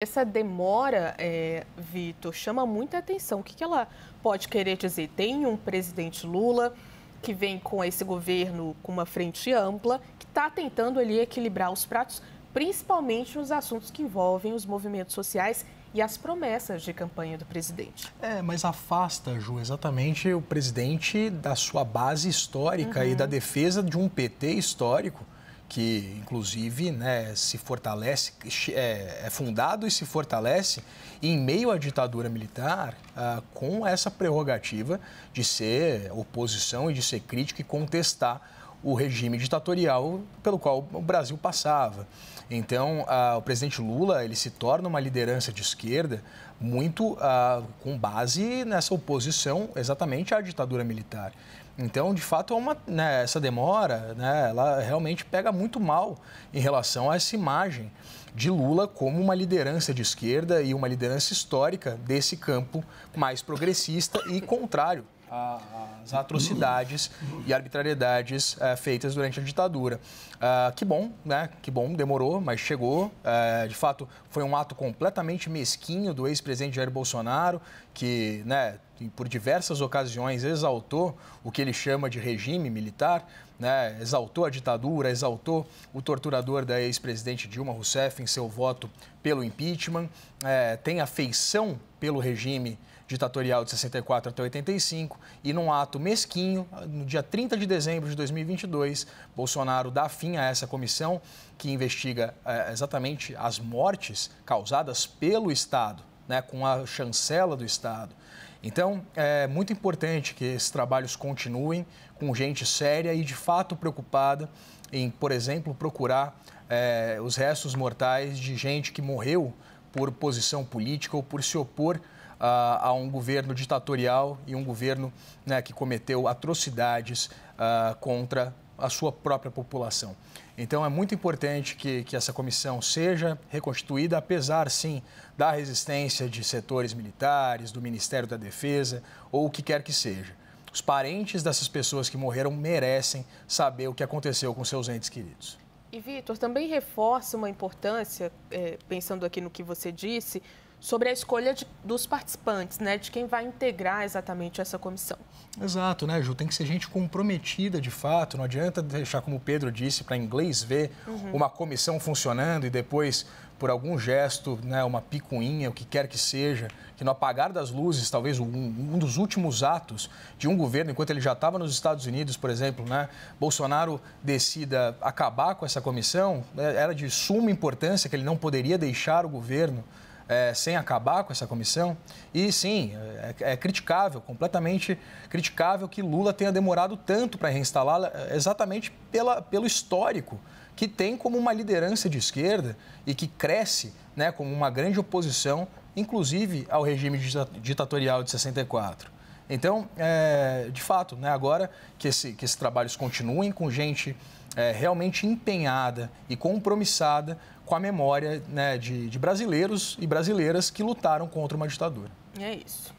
Essa demora, é, Vitor, chama muita atenção. O que, que ela pode querer dizer? Tem um presidente Lula que vem com esse governo com uma frente ampla, que está tentando ali equilibrar os pratos, principalmente nos assuntos que envolvem os movimentos sociais e as promessas de campanha do presidente. É, mas afasta, Ju, exatamente o presidente da sua base histórica uhum. e da uhum. defesa de um PT histórico que inclusive né, se fortalece, é, é, fundado e se fortalece em meio à ditadura militar ah, com essa prerrogativa de ser oposição e de ser crítico e contestar o regime ditatorial pelo qual o Brasil passava. Então, o presidente Lula ele se torna uma liderança de esquerda muito com base nessa oposição exatamente à ditadura militar. Então, de fato, é uma, né, essa demora, né, ela realmente pega muito mal em relação a essa imagem de Lula como uma liderança de esquerda e uma liderança histórica desse campo mais progressista e contrário as atrocidades e arbitrariedades é, feitas durante a ditadura. Ah, que bom, né? Que bom, demorou, mas chegou. É, de fato, foi um ato completamente mesquinho do ex-presidente Jair Bolsonaro, que, né, por diversas ocasiões exaltou o que ele chama de regime militar, né? exaltou a ditadura, exaltou o torturador da ex-presidente Dilma Rousseff em seu voto pelo impeachment, é, tem afeição pelo regime militar ditatorial de 64 até 85, e num ato mesquinho, no dia 30 de dezembro de 2022, Bolsonaro dá fim a essa comissão que investiga é, exatamente as mortes causadas pelo Estado, né, com a chancela do Estado. Então, é muito importante que esses trabalhos continuem com gente séria e de fato preocupada em, por exemplo, procurar é, os restos mortais de gente que morreu por posição política ou por se opor a, a um governo ditatorial e um governo né, que cometeu atrocidades uh, contra a sua própria população. Então é muito importante que, que essa comissão seja reconstituída, apesar sim da resistência de setores militares, do Ministério da Defesa ou o que quer que seja. Os parentes dessas pessoas que morreram merecem saber o que aconteceu com seus entes queridos. E Vitor, também reforça uma importância, é, pensando aqui no que você disse, sobre a escolha de, dos participantes, né, de quem vai integrar exatamente essa comissão. Exato, né, Ju? Tem que ser gente comprometida de fato. Não adianta deixar, como o Pedro disse, para inglês ver uhum. uma comissão funcionando e depois, por algum gesto, né, uma picuinha, o que quer que seja, que no apagar das luzes, talvez um, um dos últimos atos de um governo, enquanto ele já estava nos Estados Unidos, por exemplo, né, Bolsonaro decida acabar com essa comissão, né, era de suma importância que ele não poderia deixar o governo é, sem acabar com essa comissão. E sim, é, é criticável, completamente criticável que Lula tenha demorado tanto para reinstalá-la, é, exatamente pela, pelo histórico que tem como uma liderança de esquerda e que cresce né, como uma grande oposição, inclusive ao regime ditatorial de 64. Então, é, de fato, né, agora que, esse, que esses trabalhos continuem com gente é, realmente empenhada e compromissada com a memória né, de, de brasileiros e brasileiras que lutaram contra uma ditadura. É isso.